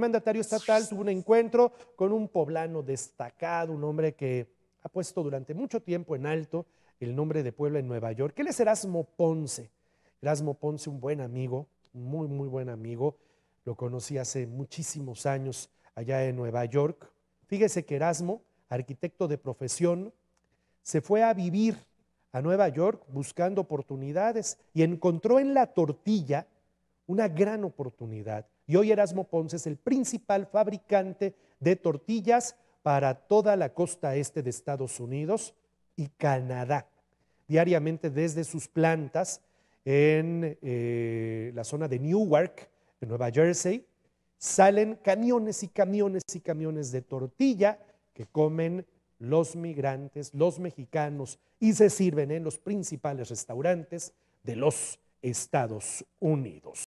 mandatario estatal tuvo un encuentro con un poblano destacado, un hombre que ha puesto durante mucho tiempo en alto el nombre de Puebla en Nueva York. Él es Erasmo Ponce. Erasmo Ponce, un buen amigo, muy, muy buen amigo. Lo conocí hace muchísimos años allá en Nueva York. Fíjese que Erasmo, arquitecto de profesión, se fue a vivir a Nueva York buscando oportunidades y encontró en la tortilla una gran oportunidad. Y hoy Erasmo Ponce es el principal fabricante de tortillas para toda la costa este de Estados Unidos y Canadá. Diariamente desde sus plantas en eh, la zona de Newark, en Nueva Jersey, salen camiones y camiones y camiones de tortilla que comen los migrantes, los mexicanos y se sirven en los principales restaurantes de los Estados Unidos.